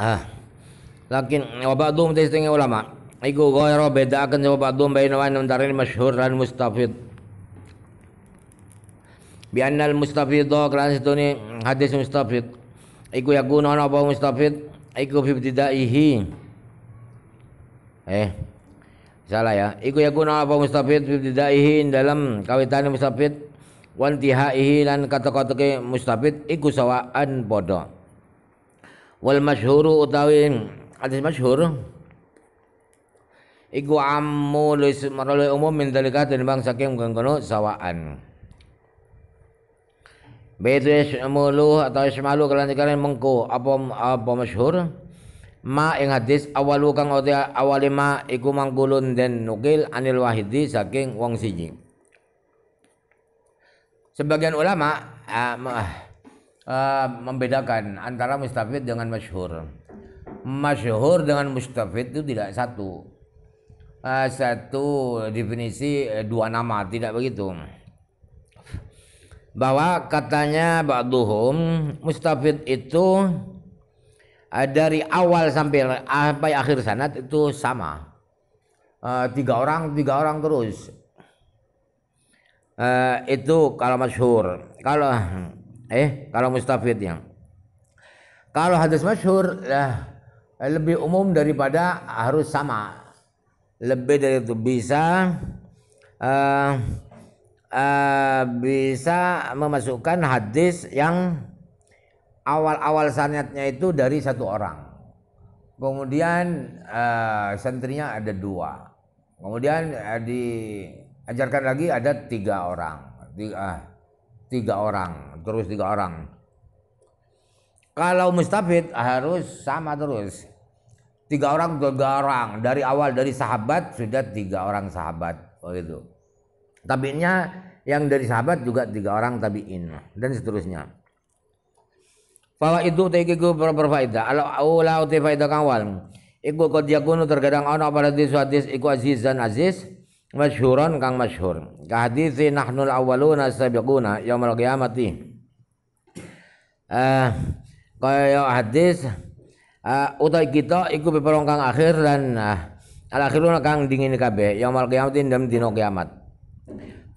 ah lakin wa ba'dhum testing ulama iku ghairu akan wa ba'dhum baina wa ini masyhur dan mustafid bi anna al mustafid situ ni hadis mustafid iku yakuna ana apa mustafid iku fi ihin. eh salah ya iku yakuna apa mustafid fi ihin dalam kawitan mustafid wantihaihi lan kata-kata ke mustafid iku sawaan bodoh wal masyhuru utawi hadis masyhur iku ammu lis marale umum min dalika bang saking kono sawaan Baitu ismulu atau ismalu kalian mengko apa apa masyhur ma ing hadis awal kang ode awal ma iku mangkulun den nukil anil wahidi saking wong siji. Sebagian ulama uh, Eh, membedakan antara mustafid dengan masyhur. Masyhur dengan mustafid itu tidak satu. Uh, satu definisi eh, dua nama, tidak begitu. Bahwa katanya ba'duhum mustafid itu dari awal sampai sampai akhir sanat itu sama. Uh, tiga orang, tiga orang terus. Uh, itu kalau masyhur. Kalau eh kalau mustafid yang kalau hadis masyhur eh, lebih umum daripada harus sama lebih dari itu bisa eh, eh, bisa memasukkan hadis yang awal-awal sanatnya itu dari satu orang kemudian eh, santrinya ada dua kemudian eh, diajarkan lagi ada tiga orang tiga, ah, tiga orang terus tiga orang kalau mustabid harus sama terus tiga orang tiga orang dari awal dari sahabat sudah tiga orang sahabat begitu oh, tabiinnya yang dari sahabat juga tiga orang tabiin dan seterusnya Fawa itu teki ku berfaedah. Alau aula uti faedah kawal. Iku dia terkadang ono pada disuatis hadis iku aziz dan aziz masyhuran kang masyhur ka hadithi nahnul awwaluna sabiquna yaumul qiyamati eh kaya hadis uh, utai kita iku peperang kang akhir dan uh, al akhiruna kang dingin kabeh yaumul qiyamati dan dino kiamat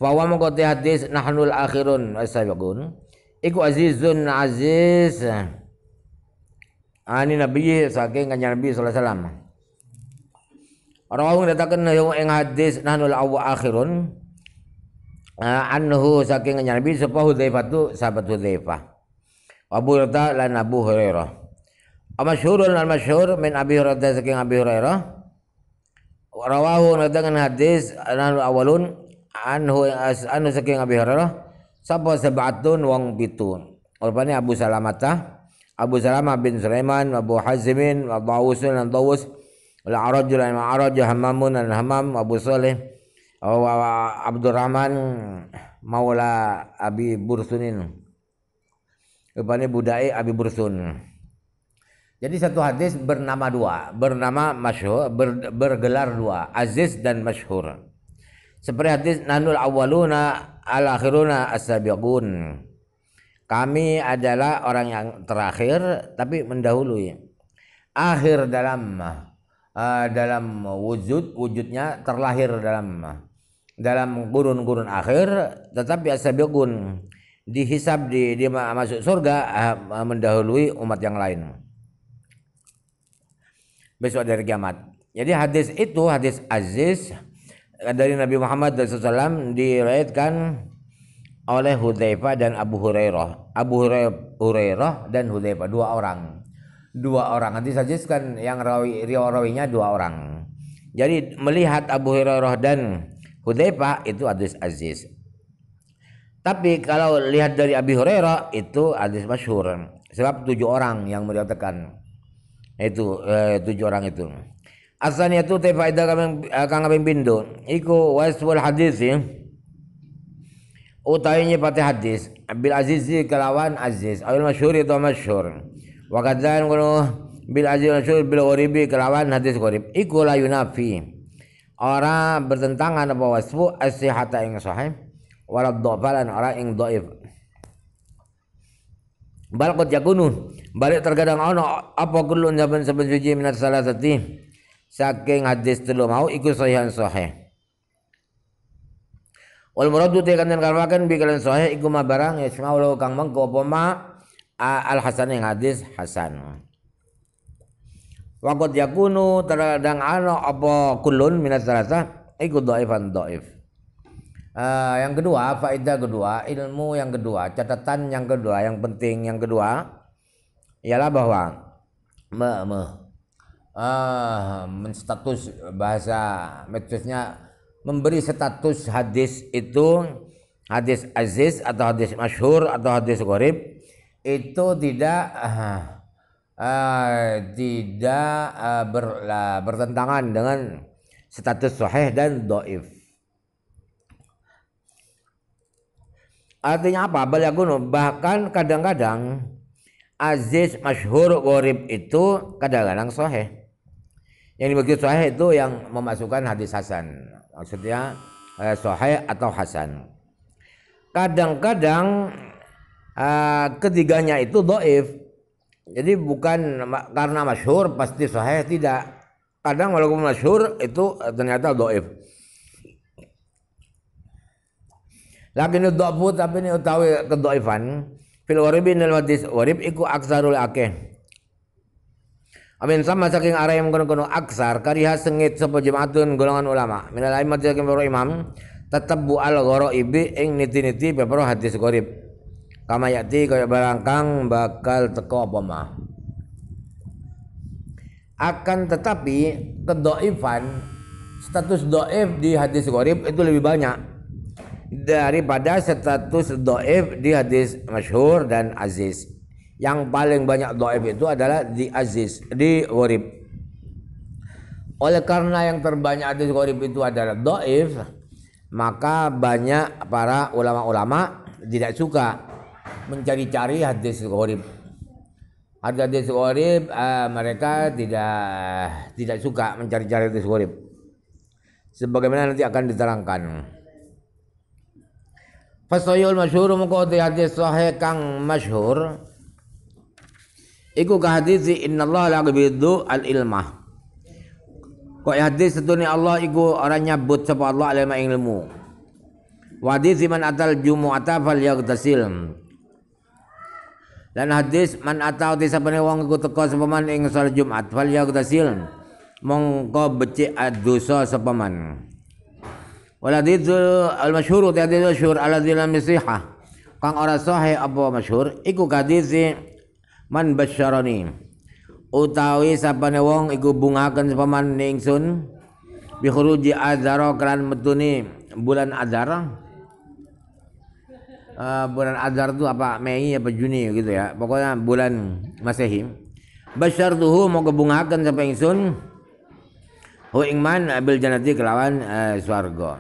fa wa mengko hadis nahnul akhirun sabiqun iku azizun aziz eh, ani nabi saking kanjeng nabi sallallahu alaihi wasallam Orang-orang datakan nah, yang ing hadis nahnul awwa akhirun ah, anhu saking Nabi sapa Hudzaifah tu sahabat Hudzaifah. Abu rata lan Abu Hurairah. Amasyhurun al masyhur min Abi Hurairah saking Abi Hurairah. Rawahu dengan hadis nanul awalun anhu anhu saking Abi Hurairah sapa sabatun wong pitun. Rupane Abu Salamata, Abu Salama bin Sulaiman, Abu Hazimin, Abu Usul dan Tawus Wala arajul al araj hamamun al hamam Abu salih wa Abdurrahman Maula Abi Bursunin. Rupanya budai Abi Bursun. Jadi satu hadis bernama dua, bernama masyhur, ber, bergelar dua, aziz dan masyhur. Seperti hadis nanul awaluna al akhiruna asabiqun. Kami adalah orang yang terakhir tapi mendahului. Akhir dalam Eh, dalam wujud wujudnya terlahir dalam dalam gurun-gurun akhir tetapi asabiqun dihisab di, di masuk surga eh, mendahului umat yang lain besok dari kiamat jadi hadis itu hadis aziz dari Nabi Muhammad SAW diriwayatkan oleh Hudzaifah dan Abu Hurairah. Abu Hurairah dan Hudzaifah dua orang dua orang nanti saja kan yang rawi rawinya dua orang jadi melihat Abu Hurairah dan Hudzaifah itu hadis aziz tapi kalau lihat dari Abi Hurairah itu hadis masyhur sebab tujuh orang yang meriwayatkan itu eh, tujuh orang itu asalnya itu tefaidah kang kang bindo iku waswal hadis ya utainya patah hadis bil azizi kelawan aziz al masyhur itu masyhur wakadzain kuno bil ajil rasul bil ghoribi kelawan hadis ghorib iku la yunafi. Ora bertentangan apa wasfu as-sihata ing sahih walad dhafalan ora ing dhaif. Balqut yakunu balik terkadang ono apa kulun saben saben suci minat salah sati saking hadis telu mau iku sahihan sahih. Wal muradu tekan kan kan bi kalan sahih iku ma barang ya kang mengko apa al hasan yang hadis hasan Waqad yakunu terkadang ana apa kulun minat salasah iku dhaifan dhaif. Uh, yang kedua, faedah kedua, ilmu yang kedua, catatan yang kedua, yang penting yang kedua ialah bahwa me, me, uh, menstatus bahasa metodenya memberi status hadis itu hadis aziz atau hadis masyhur atau hadis gharib itu tidak uh, tidak uh, ber, uh, bertentangan dengan status sahih dan doif. Artinya apa? Balaguno bahkan kadang-kadang aziz masyhur gorib itu kadang-kadang sahih. Yang dimaksud sahih itu yang memasukkan hadis hasan. Maksudnya eh, sahih atau hasan. Kadang-kadang uh, ketiganya itu doif jadi bukan karena masyhur pasti sahih tidak kadang walaupun masyhur itu ternyata doif ini dhafu tapi ini utawi kedoifan fil waribin al wadis warib iku aksarul akeh Amin sama saking arah yang kono-kono aksar kariha sengit sapa jemaatun golongan ulama minal mati saking para imam tetap bu al ibi ing niti-niti beberapa hadis gorib kama yati kaya barangkang bakal teko apa ma akan tetapi kedoifan status doif di hadis gorib itu lebih banyak daripada status doif di hadis masyhur dan aziz yang paling banyak doif itu adalah di aziz di gorib oleh karena yang terbanyak hadis gorib itu adalah doif maka banyak para ulama-ulama tidak suka mencari-cari hadis gharib. Hadis-hadis gharib uh, mereka tidak tidak suka mencari-cari hadis gharib. Sebagaimana nanti akan diterangkan. Fasayul masyhur mengko hadis sahih kang masyhur Iku ka hadis innallaha la yaqbidu al ilmah. Kok hadis setune Allah iku orang nyabut sapa Allah al ilmu. Wa hadis man atal jumu'ata fal yaghtasil dan hadis man atau tisapane wong iku teko sepaman ing salat Jumat fal yaghtasil mongko becik adusoh sepaman wal haditsul al masyhur tadi haditsul syur alladzi kang ora sahih apa masyhur iku hadis man basyarani utawi sapane wong iku bungaken sepaman ingsun bi khuruji adzara kan metuni bulan adzara uh, bulan Adar itu apa Mei apa Juni gitu ya pokoknya bulan Masehi besar tuhu mau kebungakan sampai insun. hu ingman abil janati kelawan uh, eh, swargo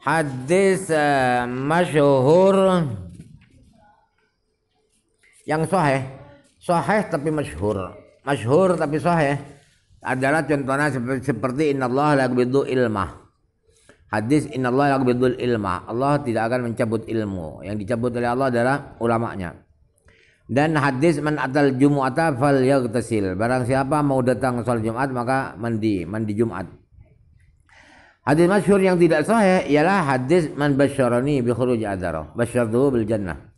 hadis uh, masyhur yang sahih sahih tapi masyhur masyhur tapi sahih adalah contohnya seperti, seperti innallaha la itu ilmah hadis Allah yaqbidul ilma Allah tidak akan mencabut ilmu yang dicabut oleh Allah adalah ulamanya dan hadis man atal jumu'ata fal yagtasil. barang siapa mau datang sholat Jumat maka mandi mandi Jumat hadis masyhur yang tidak sahih ialah hadis man basyarani bi khuruj adara Basyardu bil jannah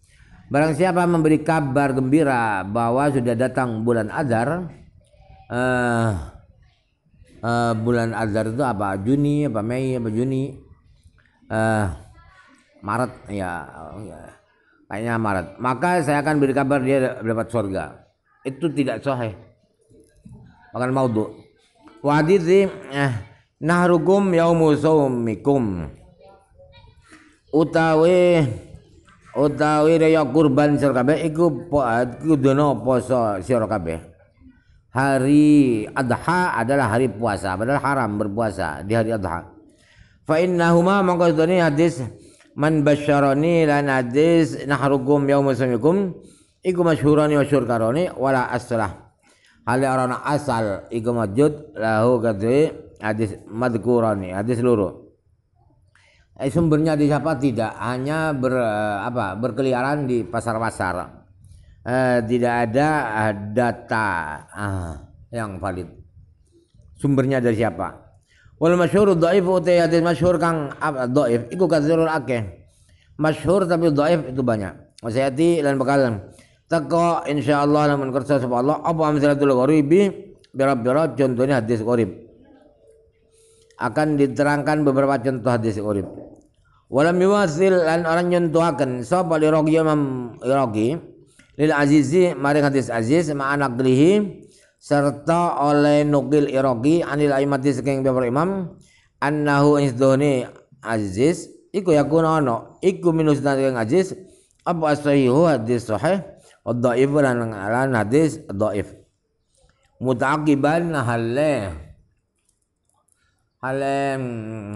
barang siapa memberi kabar gembira bahwa sudah datang bulan Adar uh, eh, uh, bulan Azhar itu apa Juni apa Mei apa Juni uh, Maret ya, ya kayaknya Maret maka saya akan beri kabar dia dapat surga itu tidak sahih bahkan maudhu wadithi eh, nahrukum yaumu saumikum utawi utawi raya kurban Ikut iku ikut kudono poso sira hari adha adalah hari puasa padahal haram berpuasa di hari adha fa innahuma mongko hadis man basyarani lan hadis nahrukum yaumul samikum iku masyhurani masyhur karone wala aslah hal arana asal iku majud lahu kadri hadis madkurani hadis luru eh, sumbernya di siapa tidak hanya ber, eh, apa berkeliaran di pasar-pasar eh, tidak ada eh, data ah, yang valid. Sumbernya dari siapa? Wal masyhur dhaif utai hadis masyhur kang dhaif iku katsirul akeh. Masyhur tapi dhaif itu banyak. wasiati lan bakal teko insyaallah lamun kersa sapa Allah apa amsalatul gharibi bira-bira contohnya hadis gharib. Akan diterangkan beberapa contoh hadis gharib. Walam yuwasil lan orang nyontohaken sapa li rogi imam rogi lil azizi mari hadis aziz ma anak lihi serta oleh nukil iroki anil aimati sekeng beberapa imam annahu isdoni aziz iku yakuna ono iku minus dan aziz apa asyihu hadis sahih dhaif lan lan hadis dhaif mutaqiban halle ma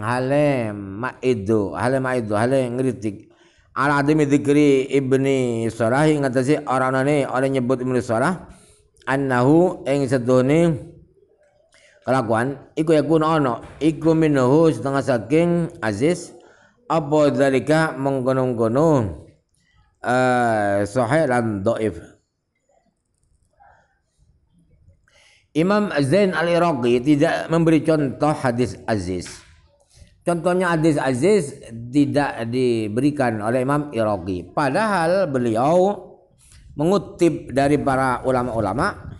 halem maidu ma maidu halem ngritik ala demi dzikri ibni Sarah ing si orang ini orang nyebut ibni Sarah annahu ing sedoni kelakuan iku yakun ono iku minuhu setengah saking aziz apa dalika menggunung-gunung uh, eh, sahih dan do'if Imam Zain al-Iraqi tidak memberi contoh hadis aziz Contohnya Aziz Aziz tidak diberikan oleh Imam Irogi, Padahal beliau mengutip dari para ulama-ulama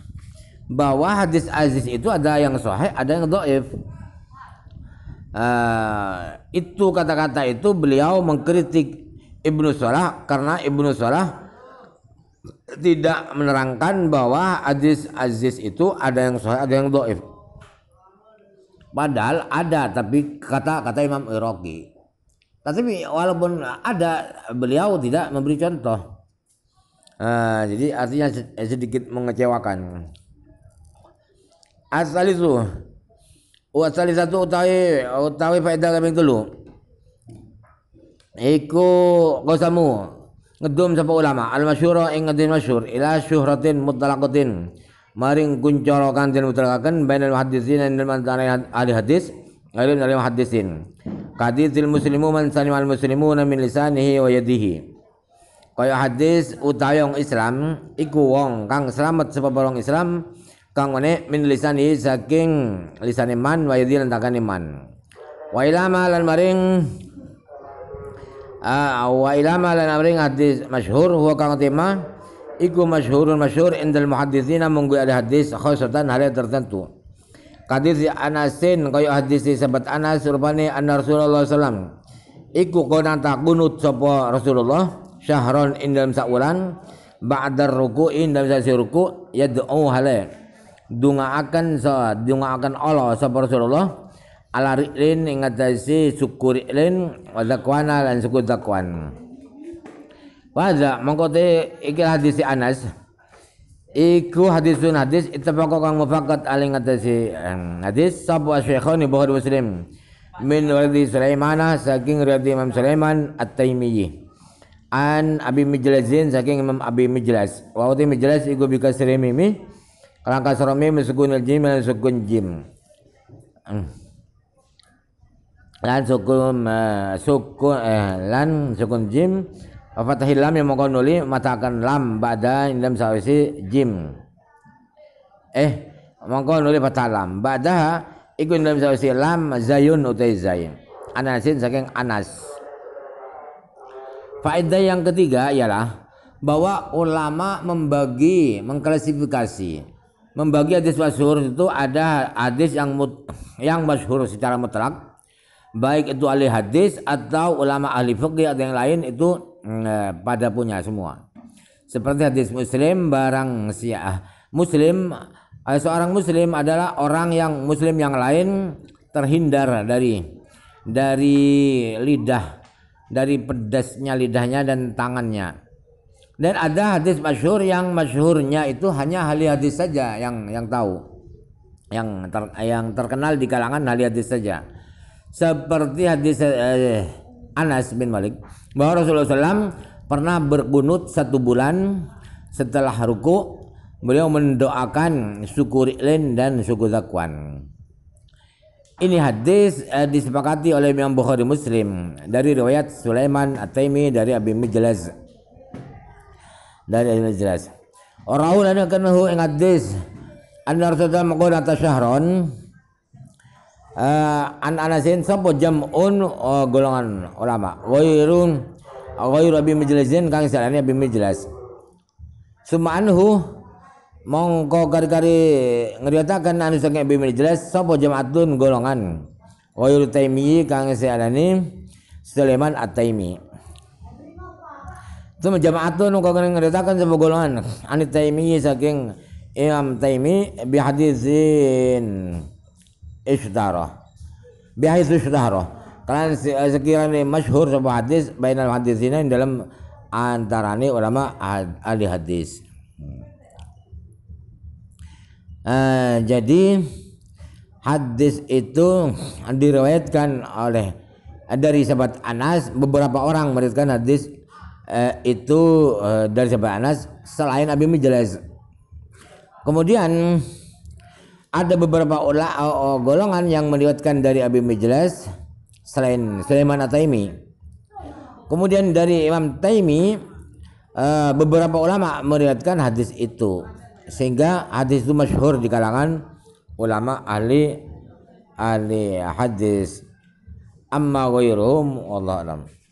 bahwa hadis Aziz itu ada yang sahih, ada yang doif. Uh, eh, itu kata-kata itu beliau mengkritik Ibnu Salah karena Ibnu Salah tidak menerangkan bahwa hadis Aziz itu ada yang sahih, ada yang doif. Padahal ada tapi kata kata Imam Iroki. Tapi walaupun ada beliau tidak memberi contoh. Nah, jadi artinya eh, sedikit mengecewakan. Asal itu, asal satu utawi utawi faedah kami dulu. Iku kosamu ngedum sapa ulama al masyura ing ngedin masyur ila syuhratin mutlaqatin maring kuncoro kang den mutlakaken bainal ini dan antara ahli hadis alim dari hadisin kadithil muslimu man salim al na min lisanihi wa yadihi kaya hadis utayong Islam iku wong kang selamat sebab orang Islam kang one min lisani saking lisane man wa yadi lan iman wa ilama lan maring uh, wa ilama lan maring hadis masyhur huwa kang tema iku masyhurun masyhur indal muhadditsina munggu ada hadis khosatan hal tertentu hadis Anasin kaya hadis sahabat Anas rupane an Rasulullah sallam iku kana gunut sapa Rasulullah syahron indal sakwulan ba'dar ruku indal sasi ruku yad'u hale akan sa akan Allah sapa Rasulullah ala ri'lin ingatasi syukuri lin wa lan syukur zakwan Waza mangkote iki hadis Anas. Iku hadisun hadis pokok kang mufakat aling ngatasi eh, hadis asyikhon ibu hadis Muslim min wadi sulaimana saking wadi Imam Sulaiman at taimiyi an Abi Mijlazin saking Imam Abi Mijlaz wauti uti Mijlaz iku bika siremimi kalang kasromi mesukun jim dan sukun jim lan sukun hmm. sukun eh, eh, lan sukun jim Fathil lam yang mongko nuli matakan lam ba'da indam sawisi jim. Eh mongko nuli patah lam ba'da ikut indam sawisi lam zayun utai zayin. Anasin saking Anas. Faedah yang ketiga ialah bahwa ulama membagi mengklasifikasi membagi hadis masyhur itu ada hadis yang mut, yang masyhur secara mutlak baik itu ahli hadis atau ulama ahli fikih atau yang lain itu Nah, pada punya semua. Seperti hadis Muslim barang siyah. Muslim eh, seorang Muslim adalah orang yang Muslim yang lain terhindar dari dari lidah dari pedasnya lidahnya dan tangannya. Dan ada hadis masyhur yang masyhurnya itu hanya ahli hadis saja yang yang tahu. Yang ter, yang terkenal di kalangan ahli hadis saja. Seperti hadis eh, Anas bin Malik bahwa Rasulullah SAW pernah berkunut satu bulan setelah ruku beliau mendoakan syukur Ri'lin dan syukur Zakwan ini hadis eh, disepakati oleh Imam Bukhari Muslim dari riwayat Sulaiman At-Taimi dari Abi Mijlaz dari Abi Mijlaz Orang lain akan ingat hadis Anna Rasulullah mengkona Syahron uh, an anasin sopo un uh, golongan ulama wairun wairu bi jelasin kang salane bi jelas sumanhu anhu mongko kari-kari ngriwataken anu sange bi majlis sapa jam'atun golongan wairu taimi kang salane Sulaiman At-Taimi Itu jamaatun kau kena ngeritakan sebuah golongan Anit Taimi saking Imam Taimi bihadisin isydarah itu isydarah karena sekiranya masyhur sebuah hadis hadis ini dalam antarane ulama ahli hadis uh, jadi hadis itu diriwayatkan oleh dari sahabat Anas beberapa orang meriwayatkan hadis eh, itu eh, dari sahabat Anas selain Abi Mijalaz kemudian ada beberapa ula, eh, oh, golongan yang meliwatkan dari Abi Mijlas selain Sulaiman Ataimi. taimi Kemudian dari Imam Taimi uh, beberapa ulama meriwayatkan hadis itu sehingga hadis itu masyhur di kalangan ulama ahli ahli hadis amma ghairuhum wallahu alam.